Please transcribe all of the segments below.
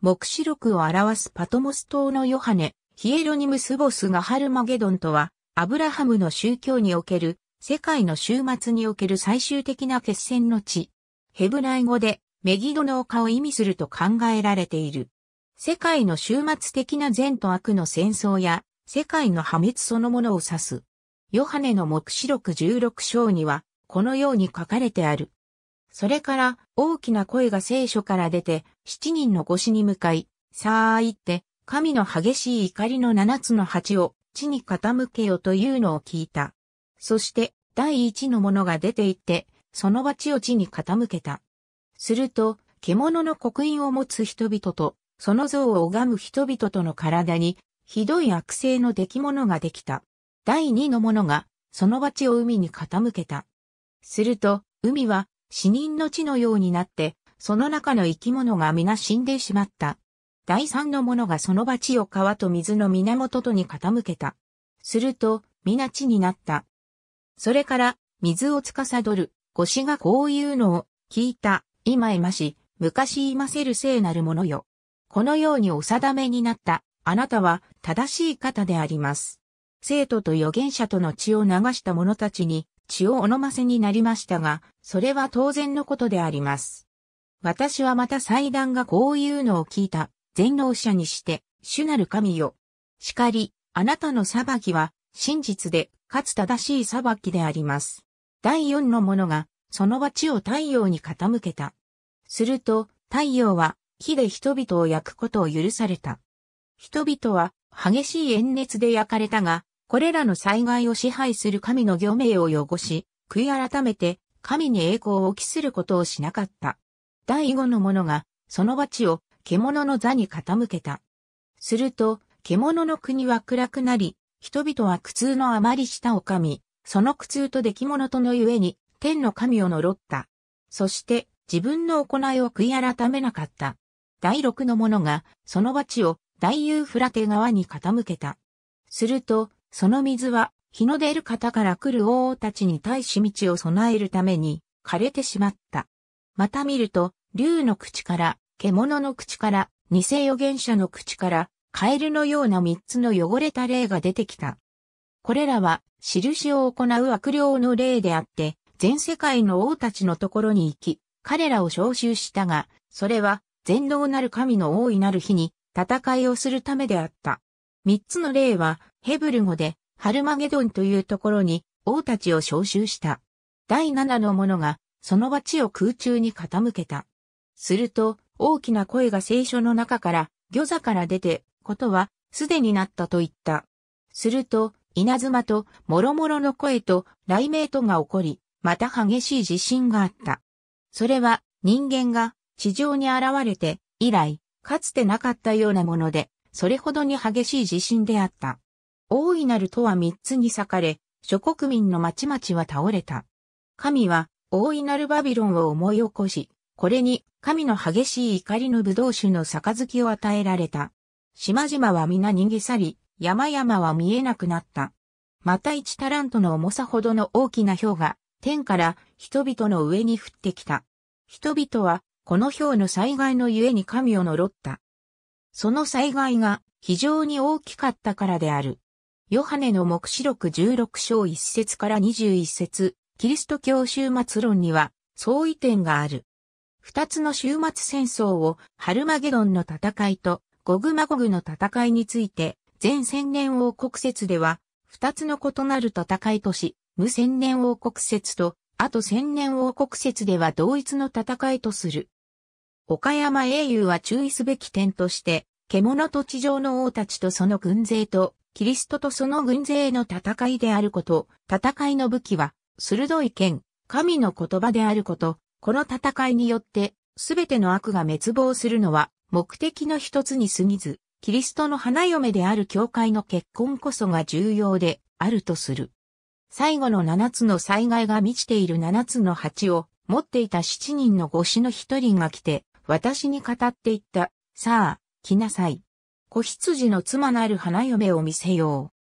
目視録を表すパトモス島のヨハネ、ヒエロニムス・ボスがハルマゲドンとは、アブラハムの宗教における、世界の終末における最終的な決戦の地。ヘブライ語で、メギドの丘を意味すると考えられている。世界の終末的な善と悪の戦争や、世界の破滅そのものを指す。ヨハネの目視録16章には、このように書かれてある。それから大きな声が聖書から出て、七人の腰に向かい、さあ言って、神の激しい怒りの七つの鉢を地に傾けよというのを聞いた。そして第一のものが出て行って、その鉢を地に傾けた。すると、獣の刻印を持つ人々と、その像を拝む人々との体に、ひどい悪性の出来物ができた。第二のものが、その鉢を海に傾けた。すると、海は死人の地のようになって、その中の生き物が皆死んでしまった。第三の者がその鉢を川と水の源とに傾けた。すると、皆地になった。それから、水を司る、腰子がこういうのを、聞いた、今いまし、昔いませる聖なるものよ。このようにお定めになった、あなたは正しい方であります。生徒と預言者との血を流した者たちに、血をお飲ませになりましたが、それは当然のことであります。私はまた祭壇がこういうのを聞いた、全能者にして、主なる神よ。しかり、あなたの裁きは、真実で、かつ正しい裁きであります。第四の者が、その地を太陽に傾けた。すると、太陽は、火で人々を焼くことを許された。人々は、激しい炎熱で焼かれたが、これらの災害を支配する神の行名を汚し、悔い改めて神に栄光を期することをしなかった。第五の者が、その罰を獣の座に傾けた。すると、獣の国は暗くなり、人々は苦痛のあまり下を噛み、その苦痛と出来物とのゆえに、天の神を呪った。そして、自分の行いを悔い改めなかった。第六の者が、その罰を、大ユーフラテ川に傾けた。すると、その水は、日の出る方から来る王たちに対し道を備えるために、枯れてしまった。また見ると、竜の口から、獣の口から、偽預言者の口から、カエルのような三つの汚れた霊が出てきた。これらは、印を行う悪霊の霊であって、全世界の王たちのところに行き、彼らを召集したが、それは、全能なる神の王いなる日に、戦いをするためであった。三つの霊は、ヘブル語で、ハルマゲドンというところに、王たちを召集した。第七の者が、その鉢を空中に傾けた。すると、大きな声が聖書の中から、魚座から出て、ことは、すでになったと言った。すると、稲妻と、諸々の声と、雷鳴とが起こり、また激しい地震があった。それは、人間が、地上に現れて、以来、かつてなかったようなもので、それほどに激しい地震であった。大いなるとは三つに裂かれ、諸国民の町々は倒れた。神は、大いなるバビロンを思い起こし、これに、神の激しい怒りの武道酒の杯を与えられた。島々は皆逃げ去り、山々は見えなくなった。また一タラントの重さほどの大きな氷が、天から人々の上に降ってきた。人々は、この氷の災害のゆえに神を呪った。その災害が非常に大きかったからである。ヨハネの目視録16章1節から21節、キリスト教終末論には、相違点がある。二つの終末戦争を、ハルマゲドンの戦いと、ゴグマゴグの戦いについて、前千年王国説では、二つの異なる戦いとし、無千年王国説と、あと千年王国説では同一の戦いとする。岡山英雄は注意すべき点として、獣と地上の王たちとその軍勢とキリストとその軍勢の戦いであること、戦いの武器は、鋭い剣、神の言葉であること、この戦いによって、すべての悪が滅亡するのは、目的の一つに過ぎず、キリストの花嫁である教会の結婚こそが重要であるとする。最後の七つの災害が満ちている七つの鉢を持っていた七人の五子の一人が来て、私に語っていった。さあ、来なさい。子羊の妻なる花嫁を見せよ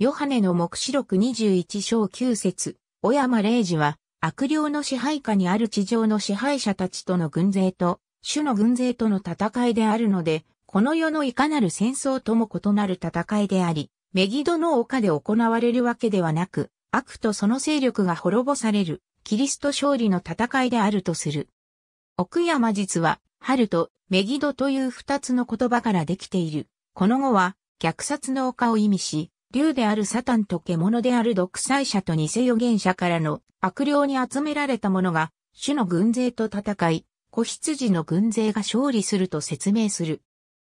う。ヨハネの目視録21章9節、小山霊児は、悪霊の支配下にある地上の支配者たちとの軍勢と、主の軍勢との戦いであるので、この世のいかなる戦争とも異なる戦いであり、メギドの丘で行われるわけではなく、悪とその勢力が滅ぼされる、キリスト勝利の戦いであるとする。奥山実は、春とメギドという二つの言葉からできている。この語は、虐殺の丘を意味し、竜であるサタンと獣である独裁者と偽予言者からの悪霊に集められた者が、主の軍勢と戦い、子羊の軍勢が勝利すると説明する。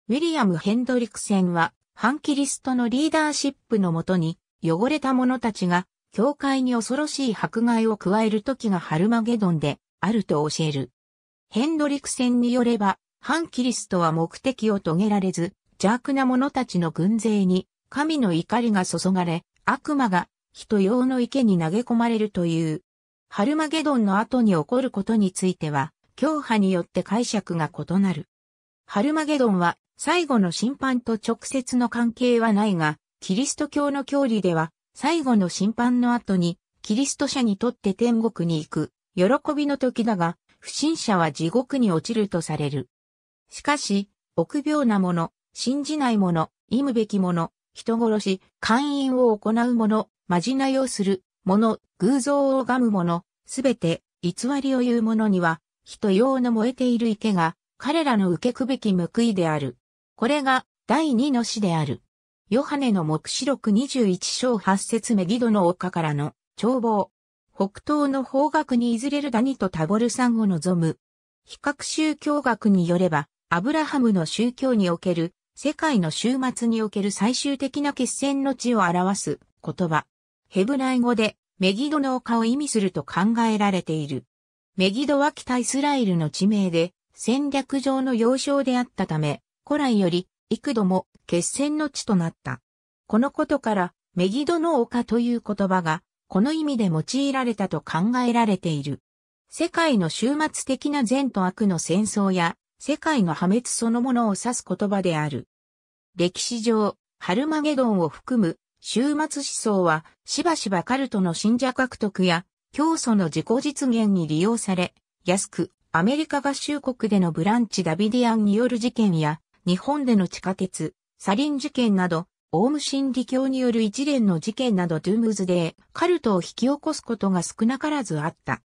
ウィリアム・ヘンドリクセンは、反キリストのリーダーシップのもとに、汚れた者たちが、教会に恐ろしい迫害を加える時がハルマゲドンで、あると教える。ヘンドリクセンによれば、反キリストは目的を遂げられず、邪悪な者たちの軍勢に、神の怒りが注がれ、悪魔が、人用の池に投げ込まれるという。ハルマゲドンの後に起こることについては、教派によって解釈が異なる。ハルマゲドンは、最後の審判と直接の関係はないが、キリスト教の教理では、最後の審判の後に、キリスト者にとって天国に行く、喜びの時だが、不審者は地獄に落ちるとされる。しかし、臆病な者、信じない者、忌むべき者、人殺し、勧誘を行う者、まじないをする者、偶像を拝む者、すべて偽りを言う者には、人用の燃えている池が、彼らの受けくべき報いである。これが第二の詩である。ヨハネの目視録21章8節メギドの丘からの眺望。北東の方角にイれるダ谷とタボル山を望む。比較宗教学によれば、アブラハムの宗教における、世界の終末における最終的な決戦の地を表す言葉。ヘブライ語で、メギドの丘を意味すると考えられている。メギドは北イスラエルの地名で、戦略上の要衝であったため、古来より幾度も決戦の地となった。このことから、メギドの丘という言葉が、この意味で用いられたと考えられている。世界の終末的な善と悪の戦争や、世界の破滅そのものを指す言葉である。歴史上、ハルマゲドンを含む終末思想は、しばしばカルトの信者獲得や、教祖の自己実現に利用され、安く、アメリカ合衆国でのブランチ・ダビディアンによる事件や、日本での地下鉄、サリン事件など、オウム真理教による一連の事件などドゥームズでカルトを引き起こすことが少なからずあった。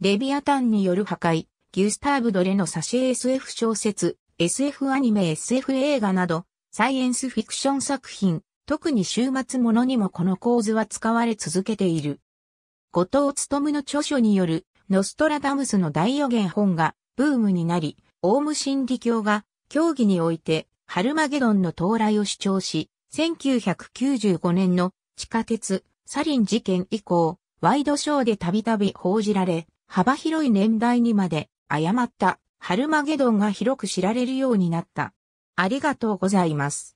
レビアタンによる破壊、ギュスターブ・ドレの挿絵 SF 小説、SF アニメ SF 映画など、サイエンスフィクション作品、特に週末ものにもこの構図は使われ続けている。後藤勤の著書による、ノストラダムスの大予言本がブームになり、オウム真理教が競技においてハルマゲドンの到来を主張し、1995年の地下鉄サリン事件以降、ワイドショーでたびたび報じられ、幅広い年代にまで誤ったハルマゲドンが広く知られるようになった。ありがとうございます。